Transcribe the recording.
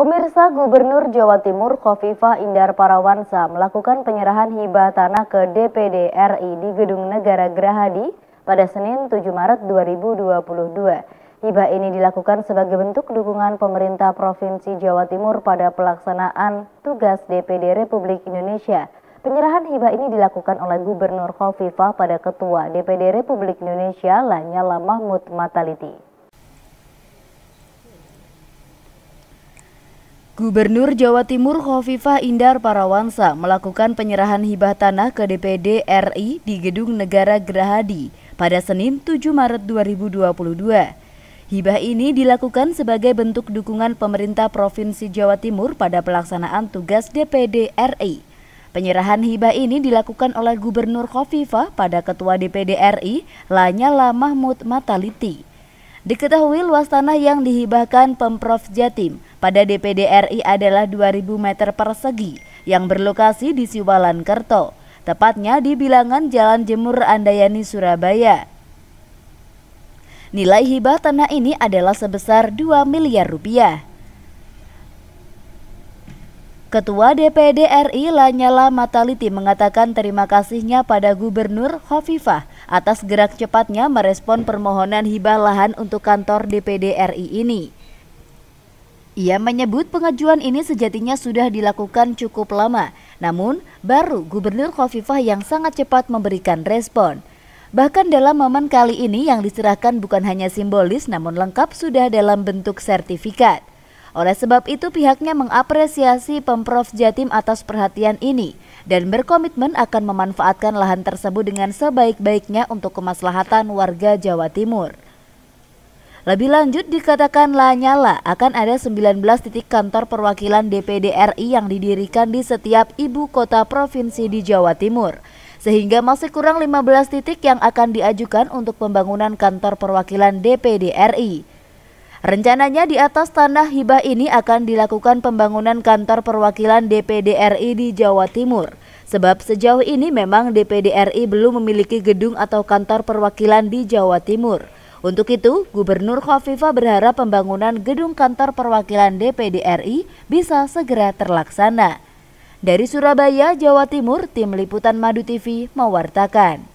Pemirsa Gubernur Jawa Timur Kofifa Indar Parawansa melakukan penyerahan hibah tanah ke DPD RI di Gedung Negara Gerahadi pada Senin 7 Maret 2022. Hibah ini dilakukan sebagai bentuk dukungan pemerintah Provinsi Jawa Timur pada pelaksanaan tugas DPD Republik Indonesia. Penyerahan hibah ini dilakukan oleh Gubernur Kofifa pada Ketua DPD Republik Indonesia Lanyala Mahmud Mataliti. Gubernur Jawa Timur Khofifah Indar Parawansa melakukan penyerahan hibah tanah ke DPD RI di Gedung Negara Gerahadi pada Senin 7 Maret 2022. Hibah ini dilakukan sebagai bentuk dukungan pemerintah Provinsi Jawa Timur pada pelaksanaan tugas DPD RI. Penyerahan hibah ini dilakukan oleh Gubernur Khofifah pada Ketua DPD RI Lanyala Mahmud Mataliti. Diketahui luas tanah yang dihibahkan Pemprov Jatim pada DPD RI adalah 2.000 meter persegi yang berlokasi di Siwalan Kerto, tepatnya di bilangan Jalan Jemur Andayani, Surabaya. Nilai hibah tanah ini adalah sebesar 2 miliar rupiah. Ketua DPD RI Lanyala Mataliti mengatakan terima kasihnya pada Gubernur Hovifah atas gerak cepatnya merespon permohonan hibah lahan untuk kantor DPD RI ini. Ia menyebut pengajuan ini sejatinya sudah dilakukan cukup lama, namun baru Gubernur Khofifah yang sangat cepat memberikan respon. Bahkan dalam momen kali ini yang diserahkan bukan hanya simbolis namun lengkap sudah dalam bentuk sertifikat. Oleh sebab itu pihaknya mengapresiasi Pemprov Jatim atas perhatian ini dan berkomitmen akan memanfaatkan lahan tersebut dengan sebaik-baiknya untuk kemaslahatan warga Jawa Timur. Lebih lanjut dikatakan Lanyala akan ada 19 titik kantor perwakilan DPD RI yang didirikan di setiap ibu kota provinsi di Jawa Timur. Sehingga masih kurang 15 titik yang akan diajukan untuk pembangunan kantor perwakilan DPD RI. Rencananya di atas tanah hibah ini akan dilakukan pembangunan kantor perwakilan DPD RI di Jawa Timur. Sebab sejauh ini memang DPD RI belum memiliki gedung atau kantor perwakilan di Jawa Timur. Untuk itu, Gubernur Khofifa berharap pembangunan gedung kantor perwakilan DPD RI bisa segera terlaksana. Dari Surabaya, Jawa Timur, Tim Liputan Madu TV mewartakan.